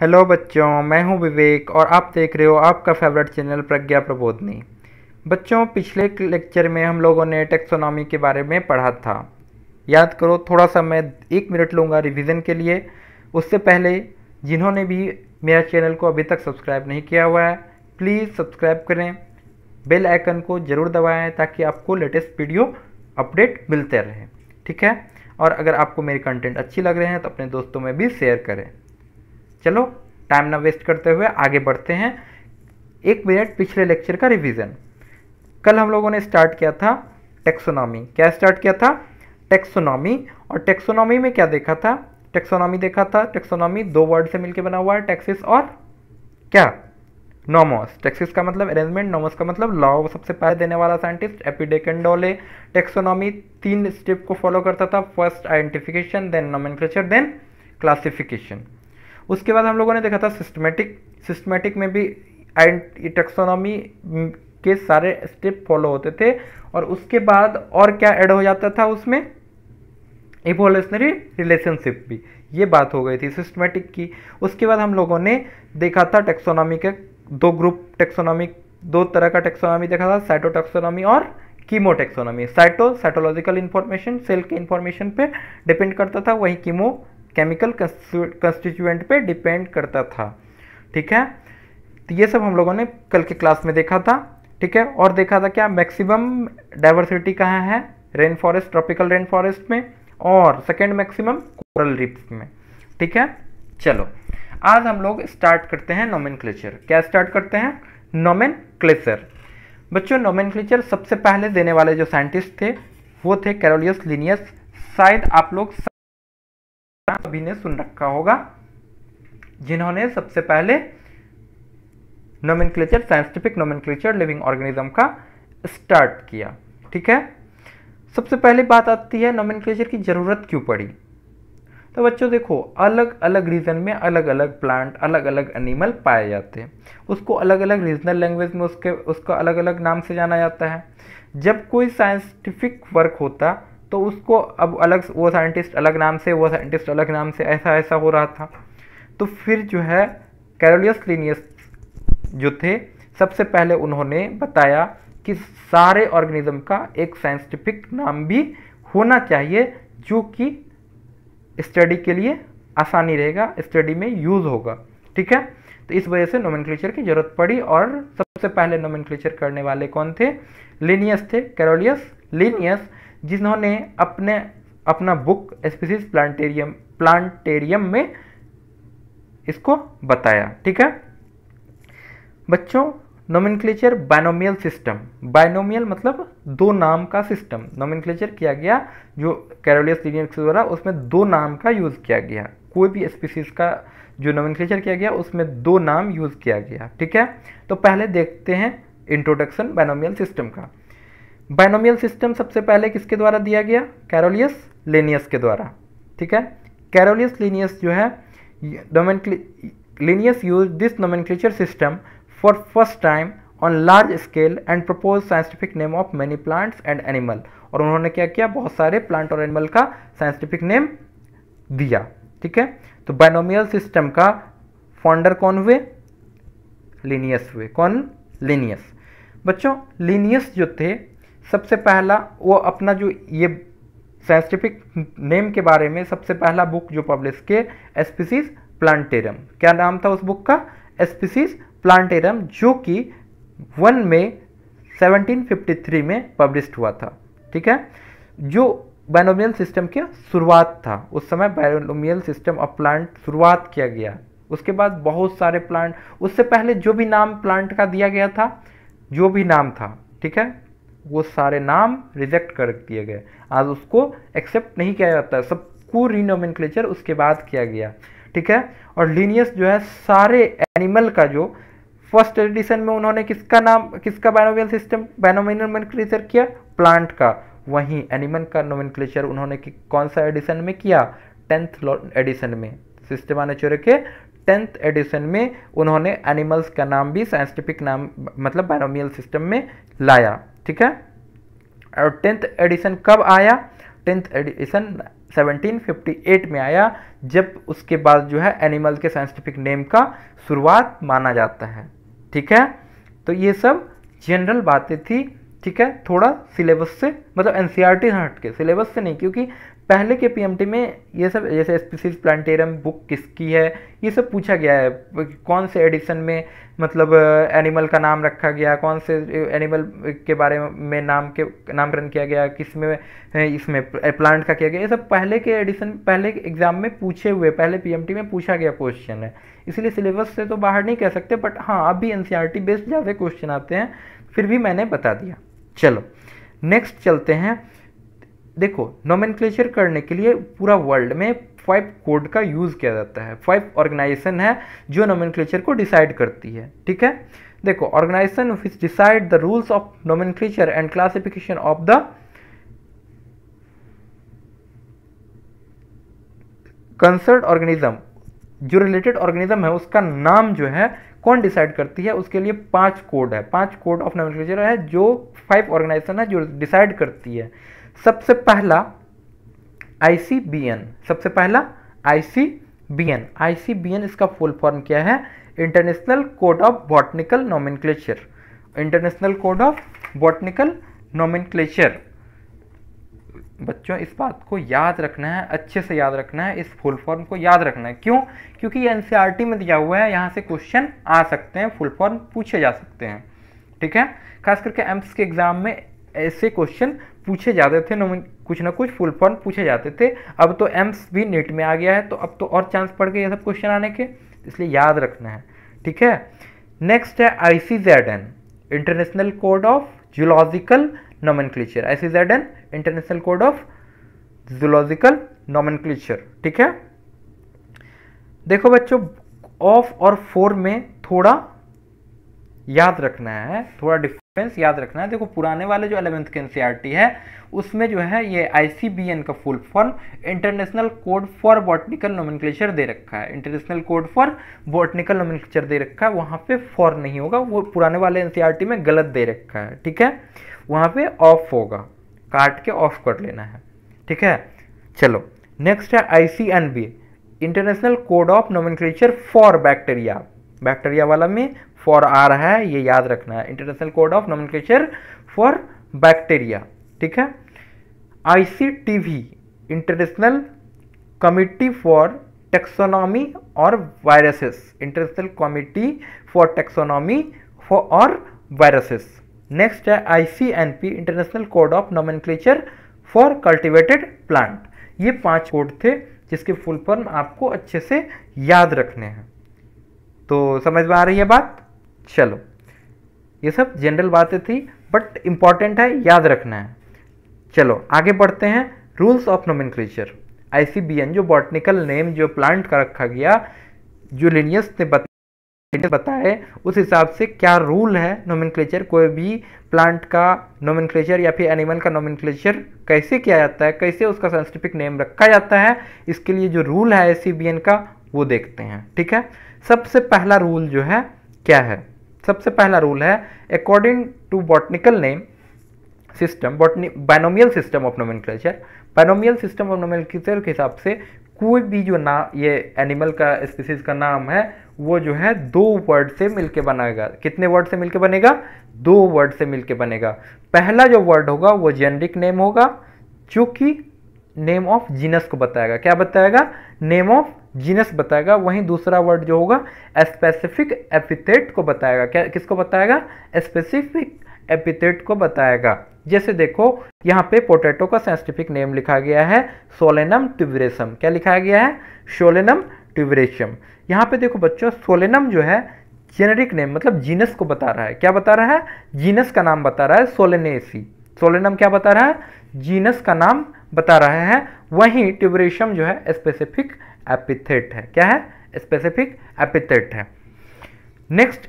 hello बच्चों मैं हूं विवेक और आप देख रहे हो आपका फेवरेट चैनल प्रज्ञा प्रबोधनी बच्चों पिछले लेक्चर में हम लोगों ने टेक्सोनॉमी के बारे में पढ़ा था याद करो थोड़ा सा मैं एक मिनट लूँगा रिवीजन के लिए उससे पहले जिन्होंने भी मेरा चैनल को अभी तक सब्सक्राइब नहीं किया हुआ है प्लीज़ सब्सक्राइब करें बेल आइकन को ज़रूर दबाएँ ताकि आपको लेटेस्ट वीडियो अपडेट मिलते रहें ठीक है और अगर आपको मेरे कंटेंट अच्छी लग रहे हैं तो अपने दोस्तों में भी शेयर करें चलो टाइम ना वेस्ट करते हुए आगे बढ़ते हैं एक मिनट पिछले लेक्चर का रिवीजन कल हम लोगों ने स्टार्ट किया था टेक्सोनॉमी क्या स्टार्ट किया था टेक्सोनॉमी और टेक्सोनॉमी में क्या देखा था टेक्सोनॉमी देखा था टेक्सोनॉमी दो वर्ड से मिलकर बना हुआ है टैक्सिस और क्या नॉमोस टैक्सिस का मतलब अरेंजमेंट नॉमोस का मतलब लॉ सबसे पहले देने वाला साइंटिस्ट एपिडेकेंडोले टेक्सोनॉमी तीन स्टेप को फॉलो करता था first identification then nomenclature then classification उसके बाद हम लोगों ने देखा था सिस्टमेटिक सिस्टमेटिक में भी टेक्सोनॉमी के सारे स्टेप फॉलो होते थे और उसके बाद और क्या ऐड हो जाता था उसमें इवोल्यूशनरी रिलेशनशिप भी ये बात हो गई थी सिस्टमेटिक की उसके बाद हम लोगों ने देखा था टेक्सोनॉमी के दो ग्रुप टेक्सोनॉमी दो तरह का टेक्सोनॉमी देखा था साइटोटेक्सोनॉमी और chemotaxonomy cyto cytological information cell के इन्फॉर्मेशन पे डिपेंड करता था वही कीमो केमिकल कंस्टिट्यूएंट पे डिपेंड करता था ठीक है तो ये सब हम लोगों ने कल के क्लास में देखा था ठीक है और देखा था क्या मैक्सिमम डाइवर्सिटी कहाँ है rain forest tropical rain forest में और सेकेंड मैक्सिमम कोरल रिप्स में ठीक है चलो आज हम लोग स्टार्ट करते हैं नोमेन क्या स्टार्ट करते हैं नोमेन बच्चों नोमेन सबसे पहले देने वाले जो साइंटिस्ट थे वो थे कैरोलियस लिनियस शायद आप लोग नाम सभी ने सुन रखा होगा जिन्होंने सबसे पहले nomen scientific nomen living organism का स्टार्ट किया ठीक है सबसे पहले बात आती है नोमिन की ज़रूरत क्यों पड़ी तो बच्चों देखो अलग अलग रीजन में अलग अलग प्लांट अलग अलग एनिमल पाए जाते हैं उसको अलग अलग रीजनल लैंग्वेज में उसके उसका अलग अलग नाम से जाना जाता है जब कोई साइंटिफिक वर्क होता तो उसको अब अलग वो साइंटिस्ट अलग नाम से वो साइंटिस्ट अलग नाम से ऐसा ऐसा हो रहा था तो फिर जो है कैरोलियस क्लिनियस जो थे सबसे पहले उन्होंने बताया कि सारे ऑर्गेनिज्म का एक साइंटिफिक नाम भी होना चाहिए जो कि स्टडी के लिए आसानी रहेगा स्टडी में यूज़ होगा ठीक है तो इस वजह से नोमन की ज़रूरत पड़ी और सबसे पहले नोमन करने वाले कौन थे लिनियस थे कैरोलियस लिनियस जिन्होंने अपने अपना बुक स्पीसीज प्लांटेरियम प्लांटेरियम में इसको बताया ठीक है बच्चों नोमिनक्लेचर बाइनोमियल सिस्टम बाइनोमियल मतलब दो नाम का सिस्टम नोमिनक्लेचर किया गया जो कैरोलियस लिनियक्स द्वारा उसमें दो नाम का यूज़ किया गया कोई भी स्पीसीज का जो नोमिनक्लेचर किया गया उसमें दो नाम यूज़ किया गया ठीक है तो पहले देखते हैं इंट्रोडक्शन बाइनोमियल सिस्टम का बाइनोमियल सिस्टम सबसे पहले किसके द्वारा दिया गया कैरोलियस लेनियस के द्वारा ठीक है कैरोलियस लीनियस जो है Linnaeus use this nomenclature system for first time on large scale and propose scientific name of many plants and animal और उन्होंने क्या किया बहुत सारे प्लांट और एनिमल का साइंटिफिक नेम दिया ठीक है तो बाइनोमियल सिस्टम का फाउंडर कौन हुए लीनियस हुए कौन लीनियस बच्चों लीनियस जो थे सबसे पहला वो अपना जो ये साइंटिफिक नेम के बारे में सबसे पहला बुक जो पब्लिश किए एस्पीसीज प्लांटेरियम क्या नाम था उस बुक का एस्पीसीज प्लांटेरियम जो कि वन में 1753 में पब्लिश हुआ था ठीक है जो बैनोमियल सिस्टम की शुरुआत था उस समय बायोनोमियल सिस्टम ऑफ प्लांट शुरुआत किया गया उसके बाद बहुत सारे प्लांट उससे पहले जो भी नाम प्लांट का दिया गया था जो भी नाम था ठीक है वो सारे नाम रिजेक्ट कर दिए गए आज उसको एक्सेप्ट नहीं किया जाता है सबको रिनोमिनक्लेचर उसके बाद किया गया ठीक है और लीनियस जो है सारे एनिमल का जो फर्स्ट एडिशन में उन्होंने किसका नाम किसका बायोनोमियल सिस्टम बायोनोमियल किया प्लांट का वहीं एनिमल का नोमिनक्लेचर उन्होंने कौन सा एडिशन में किया टेंथ एडिशन में सिस्टम आने चोरे के टेंथ एडिशन में उन्होंने एनिमल्स का नाम भी साइंटिफिक नाम मतलब बायोनोमियल सिस्टम में लाया ठीक है और टेंथ एडिशन कब आया टेंथ एडिशन 1758 में आया जब उसके बाद जो है एनिमल के साइंटिफिक नेम का शुरुआत माना जाता है ठीक है तो ये सब जनरल बातें थी ठीक है थोड़ा सिलेबस से मतलब एन सी आर टी हट के सिलेबस से नहीं क्योंकि पहले के पीएमटी में ये सब जैसे स्पीसीज प्लांटेरम बुक किसकी है ये सब पूछा गया है कौन से एडिशन में मतलब एनिमल uh, का नाम रखा गया कौन से एनिमल uh, के बारे में नाम के नामकरण किया गया किस में uh, इसमें प्लांट का किया गया ये सब पहले के एडिशन पहले एग्जाम में पूछे हुए पहले पीएमटी में पूछा गया क्वेश्चन है इसलिए सिलेबस से तो बाहर नहीं कह सकते बट हाँ अभी एन बेस्ड ज़्यादा क्वेश्चन आते हैं फिर भी मैंने बता दिया चलो नेक्स्ट चलते हैं देखो नोमन करने के लिए पूरा वर्ल्ड में फाइव कोड का यूज़ किया जाता है फाइव ऑर्गेनाइजेशन है जो नोमन को डिसाइड करती है ठीक है देखो organisation which decide the rules of nomen and classification of the concerned organism जो रिलेटेड ऑर्गेनिज्म है उसका नाम जो है कौन डिसाइड करती है उसके लिए पांच कोड है पांच कोड ऑफ नॉमिक्लेचर है जो फाइव ऑर्गेनाइजेशन है जो डिसाइड करती है सबसे पहला आईसीबीएन सबसे पहला आईसीबीएन आईसीबीएन इसका फुल फॉर्म क्या है international code of botanical nomenclature international code of botanical nomenclature बच्चों इस बात को याद रखना है अच्छे से याद रखना है इस फुल फॉर्म को याद रखना है क्यों क्योंकि ये e में दिया हुआ है यहाँ से क्वेश्चन आ सकते हैं फुल फॉर्म पूछे जा सकते हैं ठीक है खास करके एम्स के एग्ज़ाम में ऐसे क्वेश्चन पूछे जाते थे कुछ ना कुछ फुल फॉर्म पूछे जाते थे अब तो एम्स भी नेट में आ गया है तो अब तो और चांस पड़ गए ये सब क्वेश्चन आने के इसलिए याद रखना है ठीक है नेक्स्ट है I Z N international code of zoological nomenclature as is ed N international code of zoological nomenclature ठीक है देखो बच्चों ऑफ और फोर में थोड़ा याद रखना है थोड़ा डिफरेंस याद रखना है देखो पुराने वाले जो अलेवेंथ के एनसीईआरटी है उसमें जो है ये आईसीबीएन का full form international code for botanical nomenclature दे रखा है international code for botanical nomenclature दे रखा है वहां पे फॉर नहीं होगा वो पुराने वाले एनसीईआरटी e में गलत दे रखा है ठीक है वहाँ पे ऑफ होगा काट के ऑफ कर लेना है ठीक है चलो नेक्स्ट है I C N B international code of nomenclature for bacteria bacteria वाला में फॉर आ रहा है ये याद रखना है international code of nomenclature for bacteria ठीक है I C T V international committee for taxonomy और viruses international committee for taxonomy for और वायरसेस नेक्स्ट है ICNP international code of nomenclature for cultivated plant ये पांच कोड थे जिसके full form आपको अच्छे से याद रखने हैं तो समझ में आ रही है बात चलो ये सब जनरल बातें थी बट इंपॉर्टेंट है याद रखना है चलो आगे बढ़ते हैं रूल्स ऑफ नोमेनक्लेचर आईसीबीएन जो बॉटनिकल नेम जो प्लांट का रखा गया जो लिनियस ने बता पता है उस हिसाब से क्या रूल है नोमेनक्लेचर कोई भी प्लांट का नोमेनक्लेचर या फिर एनिमल का नोमेनक्लेचर कैसे किया जाता है कैसे उसका साइंटिफिक नेम रखा जाता है इसके लिए जो रूल है एस का वो देखते हैं ठीक है सबसे पहला रूल जो है क्या है सबसे पहला रूल है according to botanical name system botany binomial system of nomenclature binomial system of nomenclature के हिसाब से कोई भी जो नाम ये एनिमल का स्पीसीज का नाम है वो जो है दो वर्ड से मिलके बनाएगा कितने वर्ड से मिलके बनेगा दो वर्ड से मिलके बनेगा पहला जो वर्ड होगा वो जेनरिक नेम होगा जो कि नेम ऑफ जीनस को बताएगा क्या बताएगा नेम ऑफ जीनस बताएगा वहीं दूसरा वर्ड जो होगा स्पेसिफिक एपिथेट को बताएगा क्या किसको बताएगा स्पेसिफिक एपिथेट को बताएगा जैसे देखो यहाँ पे पोटैटो का साइंटिफिक नेम लिखा गया है सोलेनम ट्यूबरेशम क्या लिखा गया है सोलेनम ट्यूबरेशम यहाँ पे देखो बच्चों सोलेनम जो है जेनेरिक नेम मतलब जीनस को बता रहा है क्या बता रहा है जीनस का नाम बता रहा है सोलेनेसी सोलेनम क्या बता रहा है जीनस का नाम बता रहा है वहीं ट्यूबरेशम जो है स्पेसिफिक एपिथेट है क्या है स्पेसिफिक एपिथेट है नेक्स्ट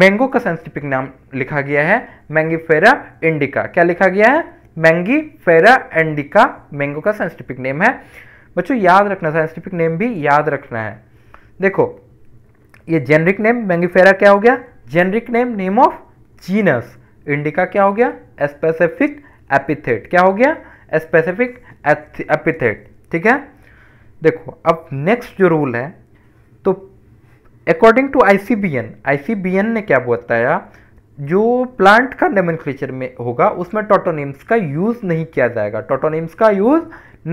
मैंगो का साइंटिफिक नाम लिखा गया है मैंगीफेरा इंडिका क्या लिखा गया है मैंगीफेरा इंडिका मैंगो का साइंटिफिक नेम है बच्चों याद रखना साइंटिफिक नेम भी याद रखना है देखो ये जेनरिक नेम मैंगीफेरा क्या हो गया generic name name of genus indica क्या हो गया स्पेसिफिक एपिथेट क्या हो गया स्पेसिफिक एपिथेट ठीक है देखो अब नेक्स्ट जो रूल है तो अकॉर्डिंग टू आईसीबीएन आईसीबीएन ने क्या बताया जो प्लांट का लेमन में होगा उसमें टोटोनिम्स का यूज़ नहीं किया जाएगा टोटोनिम्स का यूज़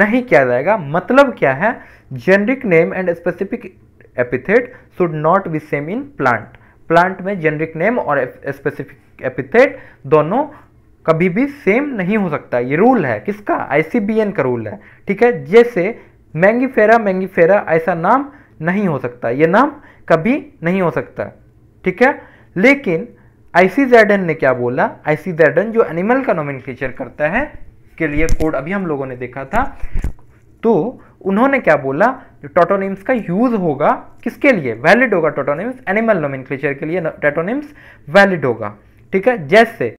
नहीं किया जाएगा मतलब क्या है generic name and specific epithet should not be same in plant plant में जेनरिक नेम और स्पेसिफिक एपिथेट दोनों कभी भी सेम नहीं हो सकता ये रूल है किसका आईसीबीएन का रूल है ठीक है जैसे मैंगीफेरा मैंगीफेरा ऐसा नाम नहीं हो सकता ये नाम कभी नहीं हो सकता ठीक है लेकिन आईसीजेडन ने क्या बोला आईसीजेडन जो एनिमल का नोमिन करता है के लिए कोड अभी हम लोगों ने देखा था तो उन्होंने क्या बोला टोटोनिम्स का यूज होगा किसके लिए वैलिड होगा टोटोनिम्स एनिमल नोमिन के लिए टोटोनिम्स वैलिड होगा ठीक है जैसे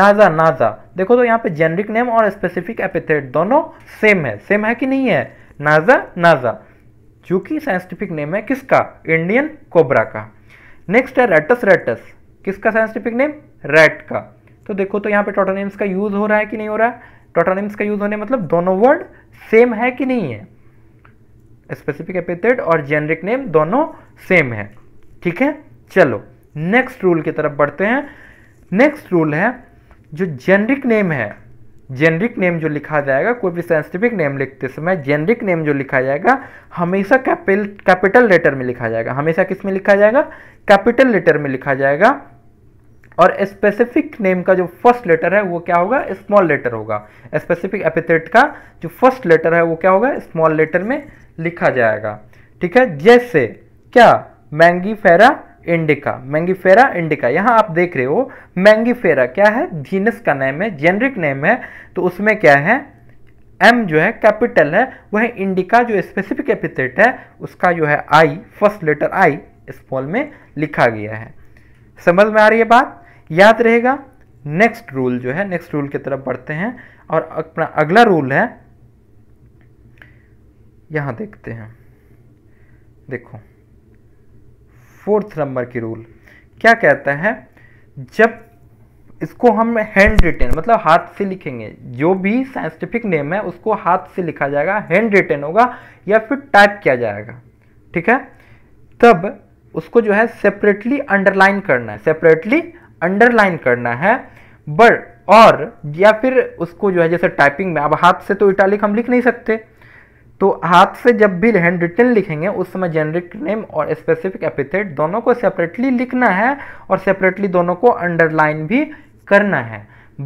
नाजा नाजा देखो तो यहां पे जेनरिक नेम और स्पेसिफिक एपिथेट दोनों सेम है सेम है कि नहीं है नाजा नाजा कि साइंटिफिक नेम है किसका इंडियन कोबरा का नेक्स्ट है रेटस रेटस किसका साइंटिफिक नेम रेट का तो देखो तो यहाँ पे टोटोनिम्स का यूज़ हो रहा है कि नहीं हो रहा है टोटोनिम्स का यूज़ होने मतलब दोनों वर्ड सेम है कि नहीं है स्पेसिफिक एपिथेट और जेनरिक नेम दोनों सेम है ठीक है चलो नेक्स्ट रूल की तरफ बढ़ते हैं नेक्स्ट रूल है जो जेनरिक नेम है जेनरिक नेम जो लिखा जाएगा कोई भी साइंटिफिक नेम लिखते समय जेनरिक नेम जो लिखा जाएगा हमेशा कैपिल कैपिटल लेटर में लिखा जाएगा हमेशा किस में लिखा जाएगा कैपिटल लेटर में लिखा जाएगा और स्पेसिफिक नेम का जो फर्स्ट लेटर है वो क्या होगा स्मॉल लेटर होगा स्पेसिफिक एपिथेट का जो फर्स्ट लेटर है वो क्या होगा स्मॉल लेटर में लिखा जाएगा ठीक है जैसे क्या मैंगी फेरा इंडिका मैंगीफेरा इंडिका यहाँ आप देख रहे हो मैंगीफेरा क्या है जीनस का नेम है जेनरिक नेम है तो उसमें क्या है एम जो है कैपिटल है वह इंडिका जो स्पेसिफिक एपिथेट है उसका जो है I first letter I small में लिखा गया है समझ में आ रही है बात याद रहेगा नेक्स्ट रूल जो है नेक्स्ट रूल की तरफ बढ़ते हैं और अपना अगला रूल है यहां देखते हैं देखो फोर्थ नंबर की रूल क्या कहता है जब इसको हम हैंड रिटेन मतलब हाथ से लिखेंगे जो भी साइंटिफिक नेम है उसको हाथ से लिखा जाएगा हैंड रिटेन होगा या फिर टाइप किया जाएगा ठीक है तब उसको जो है सेपरेटली अंडरलाइन करना है सेपरेटली अंडरलाइन करना है बट और या फिर उसको जो है जैसे टाइपिंग में अब हाथ से तो इटालिक हम लिख नहीं सकते तो हाथ से जब भी हैंड रिटन लिखेंगे उस समय जेनरिक नेम और स्पेसिफिक एपिथेट दोनों को सेपरेटली लिखना है और सेपरेटली दोनों को अंडरलाइन भी करना है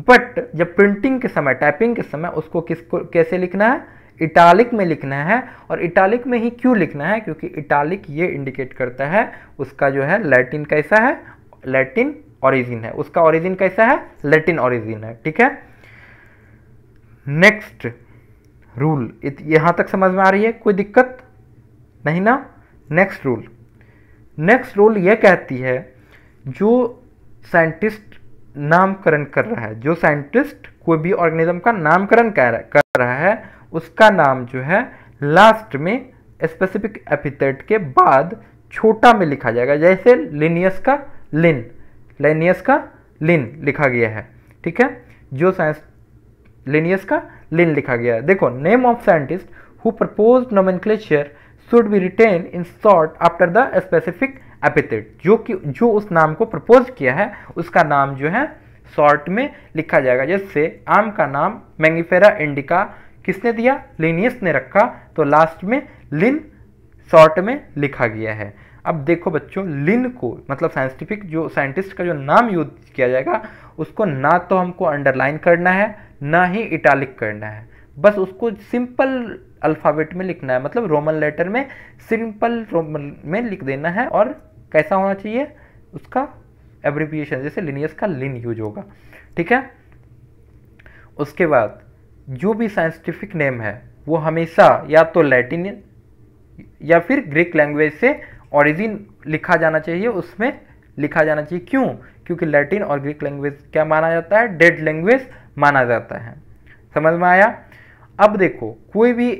बट जब प्रिंटिंग के समय टाइपिंग के समय उसको किसको कैसे लिखना है इटालिक में लिखना है और इटालिक में ही क्यों लिखना है क्योंकि इटालिक ये इंडिकेट करता है उसका जो है लैटिन कैसा है लैटिन ऑरिजिन है उसका ऑरिजिन कैसा है लैटिन ऑरिजिन है ठीक है नेक्स्ट रूल यहाँ तक समझ में आ रही है कोई दिक्कत नहीं ना नेक्स्ट रूल नेक्स्ट रूल यह कहती है जो साइंटिस्ट नामकरण कर रहा है जो साइंटिस्ट कोई भी ऑर्गेनिज्म का नामकरण कर रहा है उसका नाम जो है लास्ट में स्पेसिफिक एपिथेट के बाद छोटा में लिखा जाएगा जैसे लिनियस का लिन लिनियस का लिन लिखा गया है ठीक है जो साइंस लिनियस का लिन लिखा गया है देखो name of scientist who propose nomenclature should be written in short after the specific epithet जो कि जो उस नाम को प्रपोज किया है उसका नाम जो है शॉर्ट में लिखा जाएगा जैसे आम का नाम मैंगीफेरा इंडिका किसने दिया लिनियस ने रखा तो लास्ट में लिन शॉर्ट में लिखा गया है अब देखो बच्चों लिन को मतलब साइंटिफिक जो साइंटिस्ट का जो नाम यूज किया जाएगा उसको ना तो हमको अंडरलाइन करना है ना ही इटालिक करना है बस उसको सिंपल अल्फ़ाबेट में लिखना है मतलब रोमन लेटर में सिंपल रोमन में लिख देना है और कैसा होना चाहिए उसका एब्रिविएशन जैसे लिनियस का लिन यूज होगा ठीक है उसके बाद जो भी साइंटिफिक नेम है वो हमेशा या तो लैटिन या फिर ग्रीक लैंग्वेज से ऑरिजिन लिखा जाना चाहिए उसमें लिखा जाना चाहिए क्यों क्योंकि लैटिन और ग्रीक लैंग्वेज क्या माना जाता है डेड लैंग्वेज माना जाता है समझ में आया अब देखो कोई भी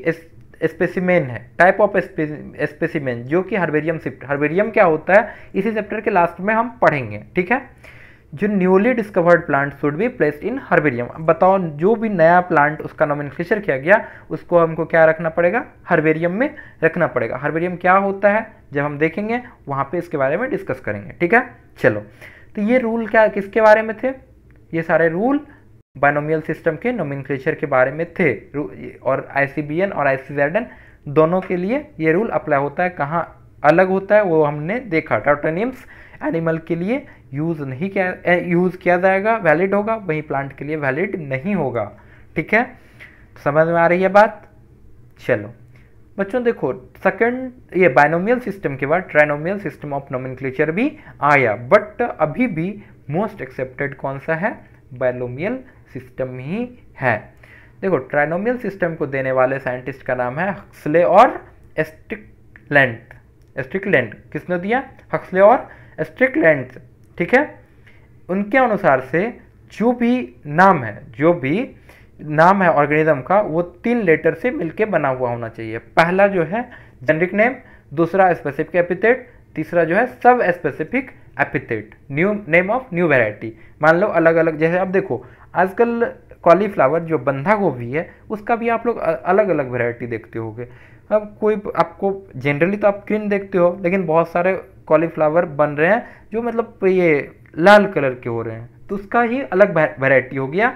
स्पेसिमेन है टाइप ऑफ स्पेसिमेन जो कि हर्बेरियम शिफ्ट हर्बेरियम क्या होता है इसी चैप्टर के लास्ट में हम पढ़ेंगे ठीक है जो newly discovered plant should be placed in herbarium बताओ जो भी नया प्लांट उसका नोमिन किया गया उसको हमको क्या रखना पड़ेगा हर्बेरियम में रखना पड़ेगा हर्बेरियम क्या होता है जब हम देखेंगे वहाँ पे इसके बारे में डिस्कस करेंगे ठीक है चलो तो ये रूल क्या किसके बारे में थे ये सारे रूल बायनोमियल सिस्टम के नोमिन के बारे में थे और आई और आई दोनों के लिए ये रूल अप्लाई होता है कहाँ अलग होता है वो हमने देखा टाटोनिम्स एनिमल के लिए यूज़ नहीं किया यूज़ किया जाएगा वैलिड होगा वही प्लांट के लिए वैलिड नहीं होगा ठीक है समझ में आ रही है बात चलो बच्चों देखो सेकंड ये बाइनोमियल सिस्टम के बाद ट्राइनोमियल सिस्टम ऑफ नोमिनक्लेचर भी आया बट अभी भी मोस्ट एक्सेप्टेड कौन सा है बायनोमियल सिस्टम ही है देखो ट्राइनोमियल सिस्टम को देने वाले साइंटिस्ट का नाम है हक्सले और एस्टिकलैंड एस्ट्रिकलैंड किसने दिया हक्सले और एस्ट्रिकलेंट ठीक है उनके अनुसार से जो भी नाम है जो भी नाम है ऑर्गेनिज्म का वो तीन लेटर से मिलके बना हुआ होना चाहिए पहला जो है जेनरिक नेम दूसरा स्पेसिफिक एपिथेट तीसरा जो है subspecific epithet new name of new variety मान लो अलग अलग जैसे आप देखो आजकल कॉलीफ्लावर जो बंधा गोभी है उसका भी आप लोग अलग अलग वेराइटी देखते होगे अब कोई आपको जनरली तो आप क्रीन देखते हो लेकिन बहुत सारे कॉलीफ्लावर बन रहे हैं जो मतलब ये लाल कलर के हो रहे हैं तो उसका ही अलग वेराइटी हो गया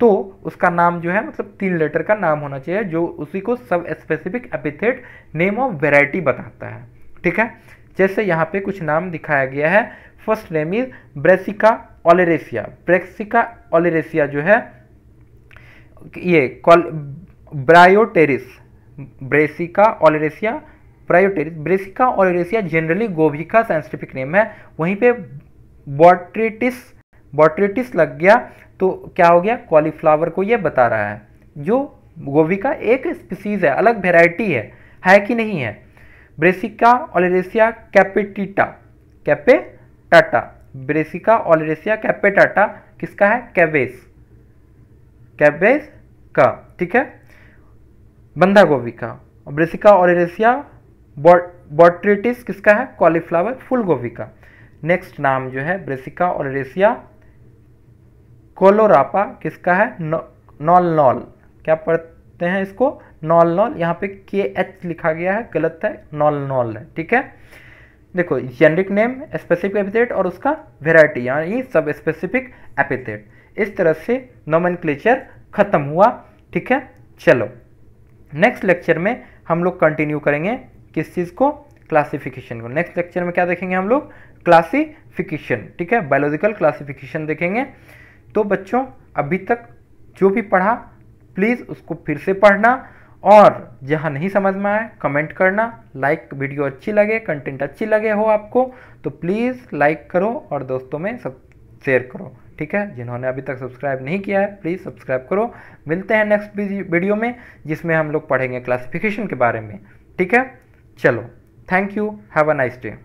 तो उसका नाम जो है मतलब तीन लेटर का नाम होना चाहिए जो उसी को subspecific epithet name of variety बताता है ठीक है जैसे यहाँ पे कुछ नाम दिखाया गया है first name is Brassica oleracea Brassica oleracea जो है ये ब्रायोटेरिस ब्रेसिका ऑलेरेसिया प्रायोटेरिस ब्रेसिका और एरेसिया जनरली गोभी का साइंटिफिक नेम है वहीं पे बॉट्रेटिस बॉट्रेटिस लग गया तो क्या हो गया कॉलीफ्लावर को ये बता रहा है जो गोभी का एक स्पीसीज है अलग वेराइटी है है कि नहीं है ब्रेसिका ऑलरेसिया कैपेटिटा कैपेटाटा ब्रेसिका ऑलरेसिया कैपेटाटा किसका है कैबेस कैबेस का ठीक है बंधा गोभी का ब्रेसिका ऑलरेसिया बॉट्रेटिस किसका है कॉलीफ्लावर फुल गोभी का नेक्स्ट नाम जो है ब्रेसिका और रेसिया कोलोरापा किसका है नॉल नॉल क्या पढ़ते हैं इसको नॉल नॉल यहाँ पे के एच लिखा गया है गलत है नॉल नॉल है ठीक है देखो जेनरिक नेम स्पेसिफिक एपिथेट और उसका वेराइटी यानी सब स्पेसिफिक एपिथेट इस तरह से नोमन ख़त्म हुआ ठीक है चलो नेक्स्ट लेक्चर में हम लोग कंटिन्यू करेंगे किस चीज़ को क्लासिफिकेशन को नेक्स्ट लेक्चर में क्या देखेंगे हम लोग क्लासिफिकेशन ठीक है बायोलॉजिकल क्लासिफिकेशन देखेंगे तो बच्चों अभी तक जो भी पढ़ा प्लीज़ उसको फिर से पढ़ना और जहाँ नहीं समझ में आए कमेंट करना लाइक वीडियो अच्छी लगे कंटेंट अच्छी लगे हो आपको तो प्लीज़ लाइक करो और दोस्तों में सब शेयर करो ठीक है जिन्होंने अभी तक सब्सक्राइब नहीं किया है प्लीज़ सब्सक्राइब करो मिलते हैं नेक्स्ट वीडियो में जिसमें हम लोग पढ़ेंगे क्लासिफिकेशन के बारे में ठीक है चलो thank you have a nice day